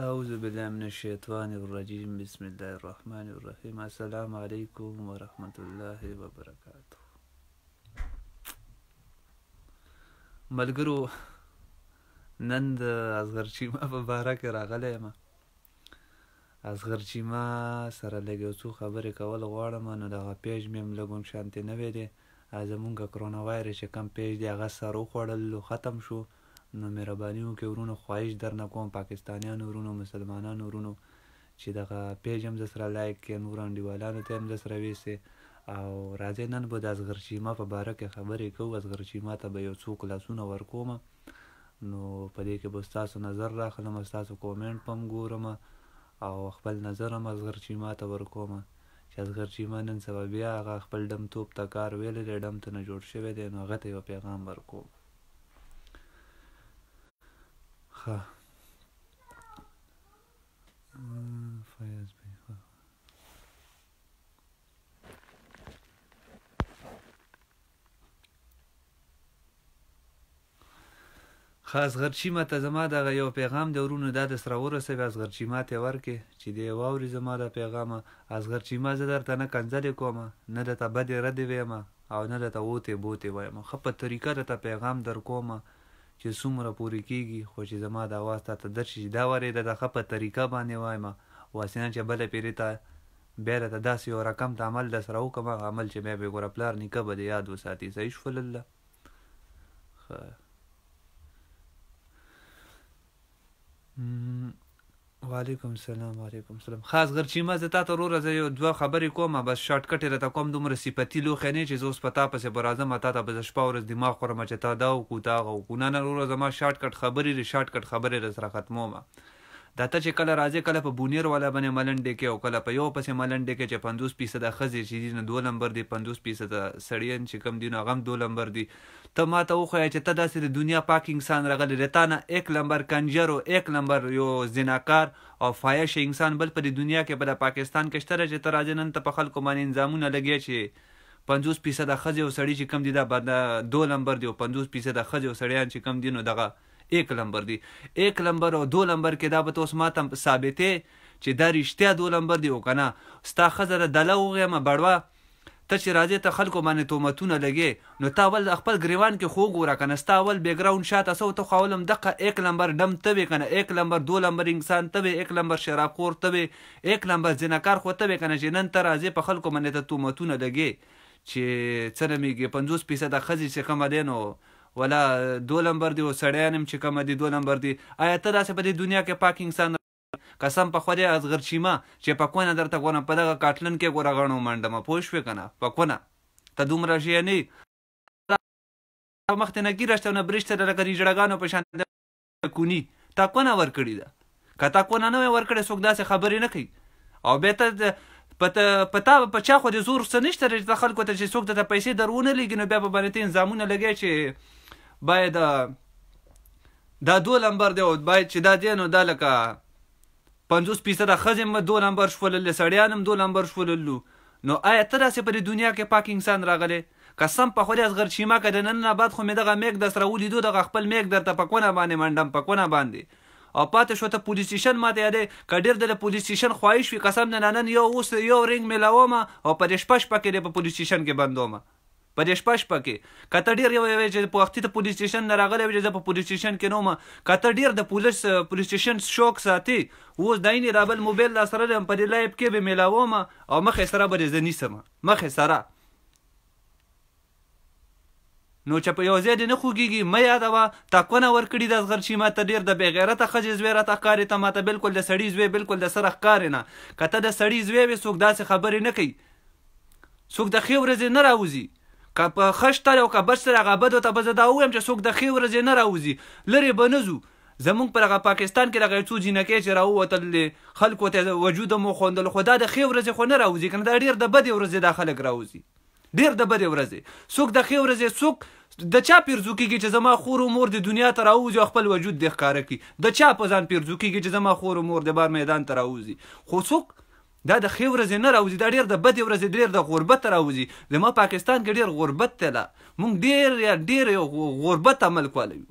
أعوذ بالله من الشيطان الرجيم بسم الله الرحمن الرحيم السلام عليكم ورحمة الله وبركاته ملګرو نن د اصغر چیما په باره کې راغلی یم اصغر چیما سره لږ یو څو خبرې کول غواړم نو دغه پیج مې هم لږ شانتې نوی دی زمونږ کرونا وایرس چې کم پیج دی هغه سر وخوړل ختم شو نو مهرباني وکړئ ورونو خواهش درنه کوم پاکستانیانو ورونو مسلمانانو ورونو چې دغه پیج هم سره لایک کړئ نور انډیوالانو ته هم سره ویسئ او راځئ نن به د ازغرشیما په باره کې خبرې کوو ازغرشیما ته به یو څو کلاسونه ورکوم نو په دې کې به ستاسو نظر راخلم ستاسو کومنټ پم ګورم او خپل نظر هم ازغرشیما ته ورکوم چې ازغرشیما نن سبا بیا هغه خپل ډم توپ ته کار ویلی دی ډم ته نه جوړ شوی دی نو هغه ته یو پیغام ورکوم ها فیض بی خاص غرچیمه ته زما دغه یو پیغام د ورونو دا د سره ورسوي ازغرچیمه ته ورکې چې دی واوري زما د پیغامه ازغرچیمه زه درته نه کنځلې کوم نه درته بدې ردې ویمه او نه درته ووتې بوتې وایم ښه په طریقه درته پیغام در کومه چې څومره پورې کیږي خو چې زما د اواز تاته درشي چې دا ورېده د ښه په طریقه باندې وایم واسینه چې بله پیرې ته بیا راته داسې یو رقم ته عمل در سره وکړم هغه عمل چې بیا به ګوره پلار نیکه به دې یاد وساتي صحیح شول الله ښه وعلیکم سلام وعلیکم سلام خاص غر چې ما زه تا ته وروره زه یو دوه خبرې کوم بس شارټ کټ راته کوم دومره صفتي لوښی نه چې زه اوس په تا پسې به راځم تا ته به زه شپه ورځ دماغ خورم چې تا دا وکړو تا هغه وکړو نه نه وروره زما شارټ کټ خبرې دي شارټ کټ خبرې در سره ختمومه دا ته چې کله راځي کله په بونیر والا باندې ملنډې کې او کله په یو پسې ملنډې کې چې 50 فیصد خزې چې دي نه 2 نمبر دي 50 فیصد سړی چې کم دي نو غم 2 نمبر دي ته ما ته وخوای چې ته داسې د دنیا پاک انسان راغلی دی تا نه 1 نمبر کنجر او 1 نمبر یو زناکار او فایش انسان بل په دنیا کې په پاکستان کې شته چې ته راځي نن ته په خلکو باندې انظامونه لګی چې 50 فیصد خزې او سړی چې کم دي دا 2 نمبر دي او 50 فیصد خزې او سړیان چې کم دي نو دغه 1 نمبر دی 1 نمبر او 2 نمبر کې دا به تاسو ماته ثابتې چې دا رښتیا 2 نمبر دی او کنه ستا خزر دله وغه ما بړوا ته چې راځي ته خلکو باندې تومتونه لګي نو تا ول خپل گریوان کې خو ګوره کنه ستا ول بیک گراوند شاته سو ته خولم دغه 1 نمبر دم ته وی کنه 1 نمبر 2 نمبر انسان ته وی 1 نمبر شراب خور ته وی 1 نمبر جنکار خو ته وی کنه جنن ته راځي په خلکو باندې ته تومتونه لګي چې څنګه میږي 50 پیسې د خزي څخه مدینو ولا دو لمبر دی او سړی نیم چې کومه دی دو لمبر دی آیا ته داسې په دې دنیا کې پاک انسان قسم په خوده از غرچیما چې په کونه درته غوونه په دغه کاټلن کې ګوره غنو منډمه پوه شوې که نه په کونه ته دومره ژی نه مخته نه ګیره شته نه برشته د لکه ریجړګانو په شان کونی تا کونه ورکړې ده که تا کونه نه وی ورکړې څوک داسې خبرې نه کوي او بیا ته پتا په چا خو د زور څه نشته چې خلکو ته چې څوک ته پیسې درونه لګي نو بیا به باندې ته انظامونه لګی چې باید دا دو لمبر دی او باید چې دا دی نو دا لکه پنځوس فیصده ښځې م دو لمبر شوللې سړیان هم دو لمبر شوللو نو آیا ته داسې په دنیا کې پاک انسان راغلی قسم په خوري از غر شیما که د نن نه بعد خو مې دغه میک در سره ولیدو دغه خپل میک درته په کونه باندې منډم په کونه باندې او پاتې شو ته پولیس سټیشن ماته یادې کډیر د پولیس سټیشن خواهش وی قسم نه نن یو اوس یو رنګ ملاومه او پر شپش پکې د پولیس سټیشن کې بندومه په دې شپه شپه کې کته ډیر یو چې په وخت ته پولیس سټیشن نه راغلی چې په پولیس سټیشن کې نوم کته ډیر د پولیس پولیس سټیشن شوک ساتي اوس دای نه رابل موبایل لا سره په دې لایب کې به ملاوم او مخې سره به زنی سم مخې سره نو چې په یو ځای دې نه خوږیږي مې یادوه تاکونه ورکړي د زغر شي ماته ډیر د بې غیرته ښځې زوی راته ښکاري ته ماته بالکل د سړي زوی بالکل د سره ښکاري نه که ته د سړي زوی وې څوک داسې خبرې نه کوي څوک د ښې ورځې نه راوځي که په ښه شتر او که بد شتر هغه بدو ته به زه دا ووایم چې څوک د ښې ورځې نه راوځي لرې به نه ځو زمونږ پر هغه پاکستان کې دغه یو څو جینکۍ چې راووتل خلکو ته وجود مو خوندل خو دا د ښې ورځې خو نه راوځي که نه دا ډېر د بدې ورځې دا خلک راوځي ډېر د بدې ورځې څوک د ښې ورځې څوک د چا پیرزو کېږي چې زما خور و مور د دنیا ته راوځي او خپل وجود دې ښکاره کړي د چا په ځان پیرزو کېږي چې زما خور و مور د بار میدان ته راوځي خو څوک دا د ښې ورځې نه راوځي دا ډېر د بدې ورځې ډېر د غربت راوځي زما پاکستان کې ډېر غربت دی مونږ ډېر یا ډېر غربت ملک والا یو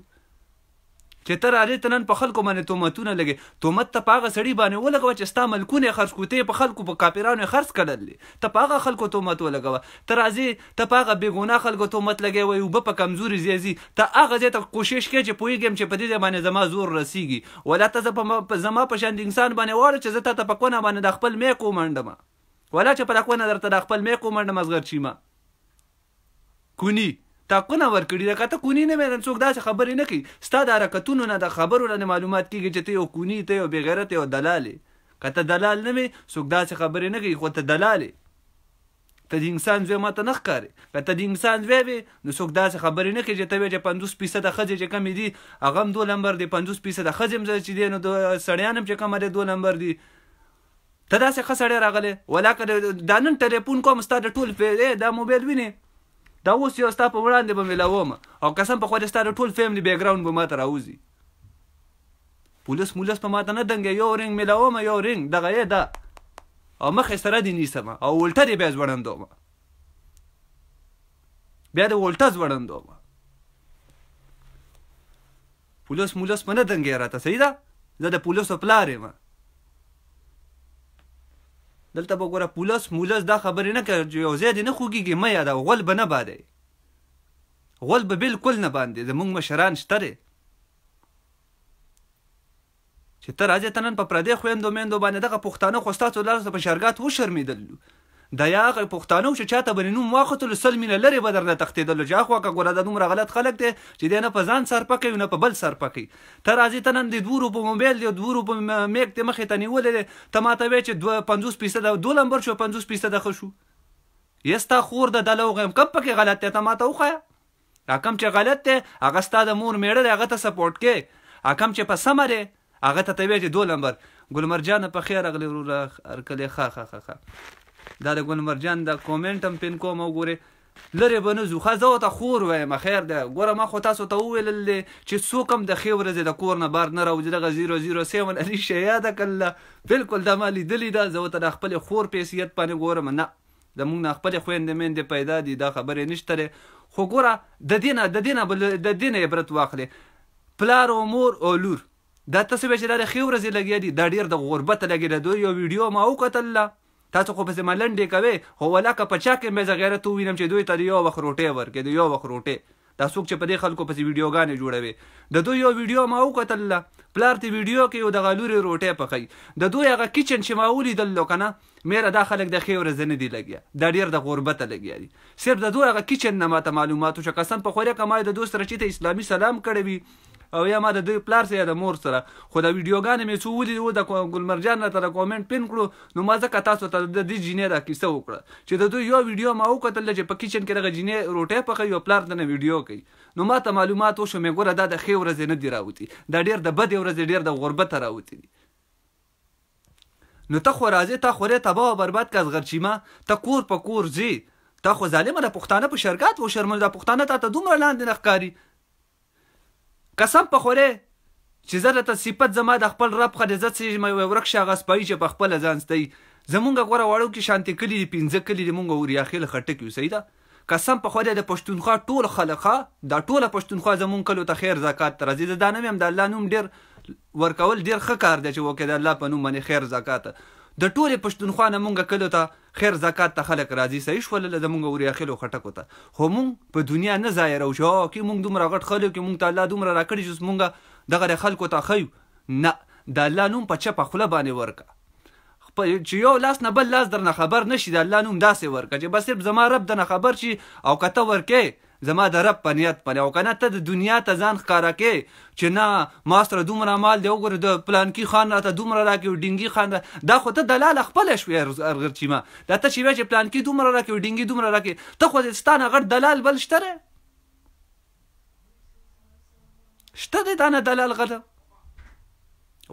چې تر هغه تنن په خلکو باندې تومتونه لګي تومت ته پاغه سړی باندې ولګو چې ستا ملکونه خرج کوته په خلکو په کاپیرانو خرج کړل ته پاغه خلکو تومت ولګو تر ازي ته پاغه بیګونه خلکو تومت لګي وي وب په کمزوري زیزي ته هغه ته کوشش کوي چې پویګم چې په دې باندې زما زور رسیږي ولا ته په زما په شاند انسان باندې واره چې زه ته په کونه باندې د خپل مې کو منډم ولا چې په کونه درته د خپل مې کو منډم ازغر چیمه کونی تاکونه ورکړي د کته کونی نه مېرن څوک داسې خبرې نه کوي ستا د حرکتونو نه د خبرو نه معلومات کیږي چې ته یو کونی ته یو بېغیرته یو دلالې کته دلال نه مې څوک داسې خبرې نه کوي خو ته دلالې ته د انسان زوی ماته نه ښکارې که ته د انسان زوی وې نو څوک داسې خبرې نه کوي چې ته وې چې پنځوس فیصده ښځې چې کمې دي هغه هم دوه لمبر دی پنځوس فیصده ښځې هم چې دی نو سړیان هم چې کمه دی دوه لمبر دی ته داسې ښه سړی راغلی ولاکه دا نن ټلیفون کوم ستا د ټول دا موبایل وینې دا اوس یو ستا په وړاندې به میلاوم او قسم په خو دې ستا د ټول فیملی بیک ګراوند به ماته راوځي پولیس مولس په ماته نه دنګې یو رنګ میلاوم یو رنګ دغه یې ده او مخې سره دې نیسم او ولټه دې بیا ځوړندوم بیا دې ولټه ځوړندوم پولیس مولس په نه دنګې راته صحیح ده زه د پولیسو پلار یم دلته به ګوره پولس مولس دا خبرې نه کوي چې یو ځای دې نه خوږېږي مه یاده غول به نه بادی غول به بالکل نه باندې زموږ مشران شته دی چې ته راځې ته نن په پردې خویندو میندو باندې دغه پښتانه خو ستاسو لاسو په شرګات وشرمېدل د یا پښتانه چې چاته باندې نوم واخته لسل مینه لري به درنه تختیدل چې اخوا کا ګوره د دومره غلط خلک دی چې دینه په ځان سر پکې نه په بل سر پکې ته راځي ته نن د دورو په موبایل دی دورو په میک ته مخې ته نیولې ته ماته وی چې 50% د 2 نمبر شو 50% د خشو یستا خور د دلوغ هم کپ پکې غلط ته ماته وخه حکم چې غلط دی هغه ستا د مور میړه هغه ته سپورټ کې حکم چې په سمه دی هغه ته ته وی چې دو نمبر ګلمرجان په خیر اغلی ورور کلی خا خا خا, خا. دا د ګلمر جان د کومنټ هم پین کوم وګوره لره بنزو خزه ته خور وایم خیر ده ګوره ما خو تاسو ته ویل چې څوک هم د خیور زده کور نه بار نه راوځي دغه 007 علي شیاده کله بالکل د مالی دلی دا زه ته خپل خور پیسیت باندې ګورم نه زمونږ نه خپل خويندې مندې پیدا دي دا خبرې نشته خو ګوره د دینه د دینه بل د دینه عبرت واخلې پلار او مور او لور دا تاسو به چې دا خیورزي لګیا دي دا ډیر د غربت لګیدو یو ویډیو ما وکتل تاسو خو پسې ملنډې کوي هو ولکه په چا کې مې غیرت ووینم چې دوی ته یو وخت روټې ورکې د یو وخت روټې دا څوک چې په دې خلکو پسې ویډیوګانې جوړوي د دوی یو ویډیو ما وکتل پلار تی ویډیو کې یو د غالوري روټه پخې د دوی هغه کیچن چې ما ولیدل کنه میرا دا خلک د خیور زنه دی لګیا دا ډیر د غربت لګیا دي صرف د دوی هغه کیچن نه ماته معلوماتو چې قسم په خوره کمای د دوست رچیته اسلامي سلام کړی وي او یا ما د دوی پلار سره یا د مور سره خو د ویډیوګانې مې څو ولیدې و د ګلمرجان راته رکومنډ پین کړو نو ما ځکه تاسو ته د دې جینې دا کیسه وکړه چې د دوی یو ویډیو ما وکتل چې په کچن کې دغه جینې روټۍ پخوي او پلار دنه ویډیو کوي نو ما ته معلومات وشو مې ګوره دا د ښې ورځې نه دي راوتي دا ډېر د بدې ورځې ډېر د غربته راوتي دي نو ته خو راځې تا خورې تباه او برباد کړه غرچیمه ته کور په کور ځې تا خو ظالمه د پښتانه په شرکت و شرمل د پښتانه ته دومره لاندې نخکاری قسم په خوره چې زه درته صفت زما د خپل رب څخه د عزت چې ورک شي هغه سپایي چې په خپله ځان ستوي زمونږ غوره واړو کې شانتي کلي دي پنځه کلي دي مونږ وریاخې له خټک یو صحیح ده قسم په خوره د پښتونخوا ټول خلقه دا ټوله پښتونخوا زمونږ کلو ته خیر زکات راځي دا نه هم د الله نوم ډیر ورکول ډیر ښه کار دی چې وکړه د الله په نوم باندې خیر زکات د ټوله پښتونخوا نه مونږ کلو ته خیر زکات ته خلک راضي صحیح شول له زمونږ ورې اخلو خټکو ته خو مونږ په دنیا نه ظاهر او شو کې مونږ دومره غټ خلک کې مونږ ته الله دومره راکړي چې مونږ دغه خلکو ته خیو نه د الله نوم په چپه خوله باندې ورکا خپل چې یو لاس نه بل لاس درنه خبر نشي د الله نوم داسې ورکا چې بس صرف زما رب درنه خبر شي او کته ورکه زما د رب په نیت پلی او کنه ته د دنیا ته ځان ښکارا کې چې نه ما سره دومره مال دی وګوره د پلانکی خان راته دومره راکې ډینګي خان دا خو ته دلال خپل شوې ارغر چیمه دا ته چې چې پلانکی دومره راکې ډینګي دومره راکې ته خو ستانه غټ دلال بل شته شته دی دا نه دلال غټه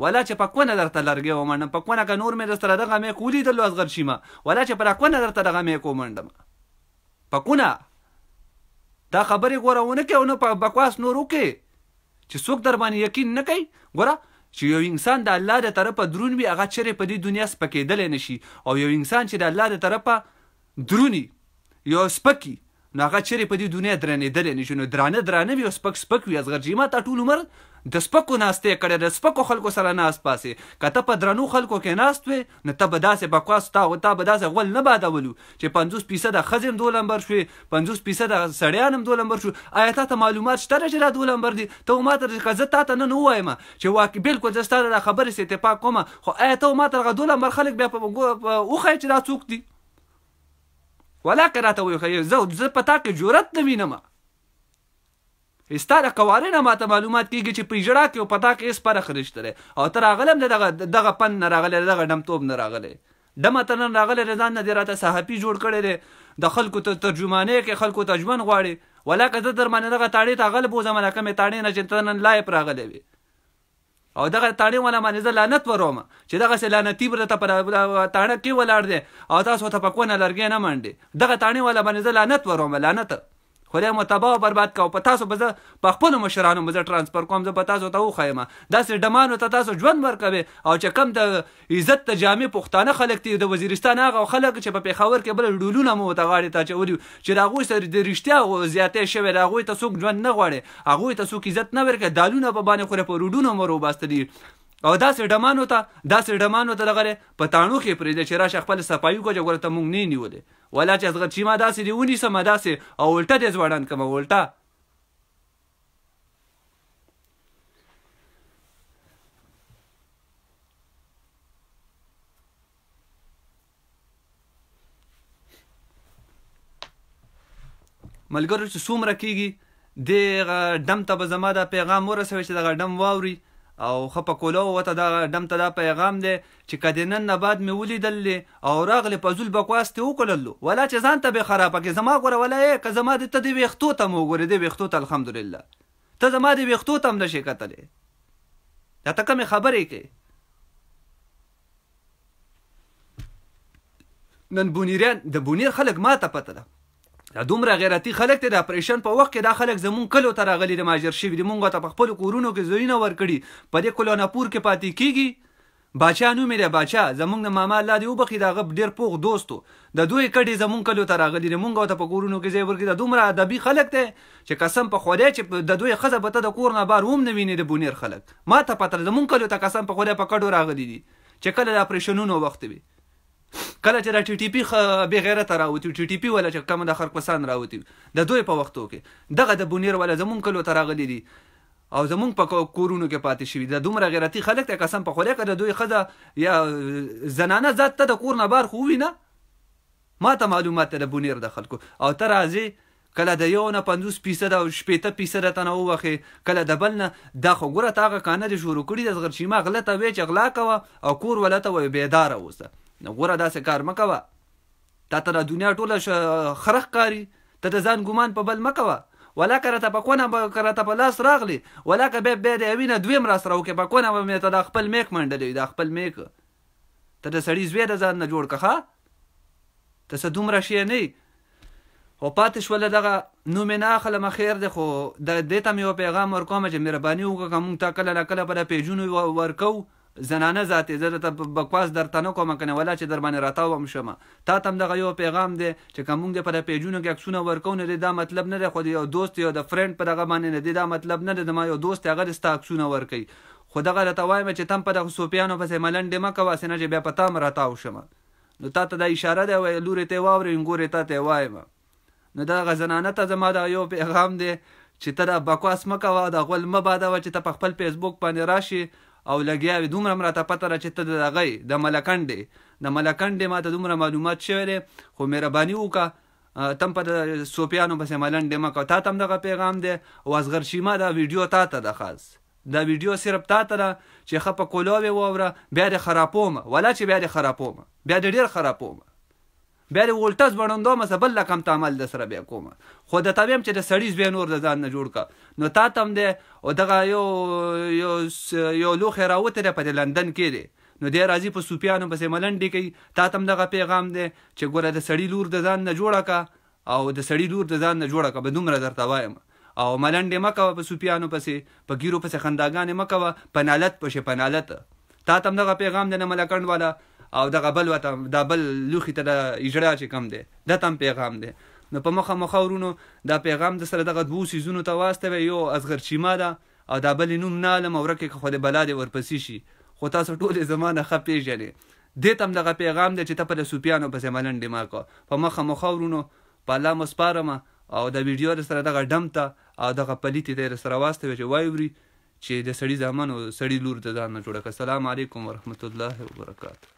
ولا چې پکونه درته لرګې ومنډم پکونه که نور مې درسره دغه مې کولي دلو ازغر شیمه ولا چې پرکونه درته دغه مې کومنډم پکونه دا خبرې ګوره ونه کوي او نه په بکواس نور وکړي چې څوک در باندې یقین نه کوي ګوره چې یو انسان د الله د طرفه درون وي هغه چیرې په دې دنیا سپکېدلی نه شي او یو انسان چې د الله د طرفه درونی یو سپکی نو هغه چیرې په دې دنیا درنېدلی نه شي نو درانه درانه وي او سپک سپک وي اصغر جي ما تا ټول عمر د سپکو ناستې کړې د سپکو خلکو سره ناست پاسې که ته په درنو خلکو کې ناست وې نو ته به داسې بکواس تا او تا به داسې غول نه بادولو چې پنځوس فیصده ښځې هم دو لمبر شوې پنځوس فیصده سړیان هم دو لمبر شو آیا تا ته معلومات شته چې دا دو لمبر دي ته ما ته که زه تا ته نن ووایم چې واقع بلکل زه ستا د دا خبرې سې اتفاق کوم خو آیا ته ما ته دغه دو لمبر خلک بیا په وښایي چې دا څوک دي ولا قراته وي زه زه په تا کې جرأت نه وینم ستا د قواره نه ماته معلومات کیږي چې په جړه کې او پتا کې اس پر خرشتره او تر اغلم دغه دغه پن نه راغله دغه دم توپ نه راغله دمه تن نه راغله رضان نه دراته صحافي جوړ کړي دي د خلکو ته ترجمانه کې خلکو تجمن غواړي ولا که زه در باندې دغه تاړې ته غلب وزم لکه مې تاړې نه چې تن نه لایپ راغله وي او دغه تاړې ولا باندې زه لعنت وروم چې دغه سه لعنتی بر ته پر تاړه کې ولاړ دی او تاسو ته پکونه لرګې نه منډي دغه تاړې ولا باندې زه لعنت وروم لعنت خدای مو تباه او برباد کو په تاسو بزه په خپل مشرانو مزه ترانسفر کوم زه په تاسو ته وخایم داسې ډمانو ته تاسو ژوند ورکوي او چې کم د عزت ته جامع پښتانه خلک دي د وزیرستان هغه خلک چې په پیښور کې بل ډولونه مو ته غاړي ته چولي چې راغوي سره د رښتیا او زیاتې شوی راغوي ته څوک ژوند نه غواړي هغه ته څوک عزت نه ورکړي دالونه په باندې خوره په روډونو مرو باستلی او داسې ډمانو ته داسې ډمانو ته دغه په تاڼو کې پرېږدې چې راشه خپل صفایي وکړه ګوره ته موږ نه یې نیولې ولا چې هغه چې ما داسې دې ونیسم داسې او الټه دې ځوړان کړم الټه ملګرو چې څومره کیږي دغه ډم ته به زما دا پیغام ورسوي چې دغه ډم واوري او خپه کولو وته دا دم ته دا پیغام دی چې کدینن نه بعد می ولیدل او راغلی په زول بکواس ته وکړل ولا چې ځان ته به خراب کې زما ګوره ولا یې که زما د ته دی وختو ته مو ګوره دی وختو ته الحمدلله ته زما دی وختو ته نشې کتلې دا ته کوم خبرې کې نن بونیران د بونیر خلک ما ته پته ده دا دومره غیرتی خلک ته د اپریشن په وخت کې دا خلک زمون کلو ته راغلي د ماجر شوي دي مونږ ته په خپلو کورونو کې ځایونه ورکړي په دې کلوناپور کې پاتې کیږي باچا نوم یې دی باچا زمونږ د ماما الله دې وبخښي د هغه ډېر پوخ دوستو د دوی کډې زمون کلو ته راغلي دي مونږ ته په کورونو کې ځای ورکړي دا دومره ادبي خلک دی چې قسم په خدای چې د دوی ښځه به ته د کور نه بار هم نه وینې د بونیر خلک ما ته پتل زمونږ کلو ته قسم په خدای په کډو راغلي دي چې کله د اپریشنونو وخت وي کله چې را ټي ټي پی به غیرت راوتی ټي ټي پی ولا چې کوم د خلک پسند راوتی د دوی په وختو کې دغه د بونیر ولا زمون کلو تراغلی دي او زمونږ په کورونو کې پاتې شوي د دومره غیرتي خلک ته قسم په خوله کړه دوی ښځه یا زنانه ذات ته د کور نه بار خو وینه ما ته معلومات ده بونیر د خلکو او ته راځې کله د یو نه 50 فیصد او شپېته فیصد ته نه ووخې کله د بل نه دا خو ګوره تا هغه کانه دې شروع کړي د زغرچیمه غلطه وی چې غلا کوه او کور ولته وی بیداره اوسه غوره داسې کار مه کوه تا ته دا دنیا ټوله خرخ کاري ته د ځان ګمان په بل مه کوه ولا که راته په کونه که راته په لاس راغلی ولا که بیا بیا د یوې نه دویم راسره وکړې په کونه به مې ته دا خپل میک منډلی دا خپل میک ته د سړي زوی د ځان نه جوړ که ښه ته څه دومره شی نه خو پاتې شوله دغه نوم یې نه اخلم خیر دی خو د دې ته مې یو پیغام ورکوم چې مهرباني وکړه که مونږ ته کله نا کله به د پیجونو ورکوو زنانه ذاتې زه درته بکواس درته نه کوم کنه ولا چې در باندې راتاوم شمه تا ته دغه یو پیغام دی چې کوم دې پر پیجونو کې عکسونه ورکو نه دا مطلب نه دی خو یو دوست یو د فرند پر هغه باندې نه دی دا مطلب نه دی د ما یو دوست هغه ستا عکسونه ورکي خو دغه درته وایم چې تم په دغه سوپیانو پسې ملنډې مه کوه سینه چې بیا په تا م راتاو شمه نو تا ته دا اشاره دی وایي لورې ته واورې ګورې تا ته وایم نو دغه زنانه ته زما دغه یو پیغام دی چې ته دا بکواس مه کوه د غول مه بادوه چې ته په خپل فیسبوک باندې راشي او لګیاوي دومره مراته پته را چې ته د هغې د ملکندې د ملکندې ما ته دومره معلومات شوی دی خو مهرباني وکړه تم په سوپیانو پسې ملنډې مه کوه تا ته هم دغه پیغام دی او ازغر شیما دا ویډیو تا ته ده خاص دا ویډیو صرف تا ته ده چې ښه په کولوې واوره بیا دې خراپومه ولا چې بیا دې خراپومه بیا دې ډېر خراپومه بیا د ولټز وړندو مې بل کم تعامل د سره بیا کوم خو د تابیم چې د سړی زوی نور د ځان نه جوړ کا نو تا تم دې او دغه یو یو یو لوخه راوته په لندن کې دی نو دی راځي په سوپیانو پسې ملنډې کوي تا تم دغه پیغام دی چې ګوره د سړی لور د ځان نه جوړه کا او د سړی لور د ځان نه جوړه کا به دومره درته وایم او ملنډې مکوه په سوپیانو پسې په ګیرو پسې خنداګانې مکوه په نالت پسې په نالت تا تم دغه پیغام دی نه ملکنډ والا او دغه بل وته دا بل لوخي ته د اجرا چې کم دی دا تم پیغام دی نو په مخه مخه ورونو دا پیغام د سره دغه دوو سيزونو ته واستوي یو ازغر چیما ده او دا بل نوم نه لم ورکه خو د بلاد ورپسې شي خو تاسو ټول زمانه خپې جنې د تم دغه پیغام دی چې ته په سوپیانو پسې ملن دی ماکو په مخه مخه ورونو په الله مسپارمه او د ویډیو سره دغه ډم ته او دغه پلیتی ته سره واستوي چې وایوري چې د سړی ځامن او سړی لور ته ځان نه جوړه کړه السلام علیکم ورحمت الله وبرکاته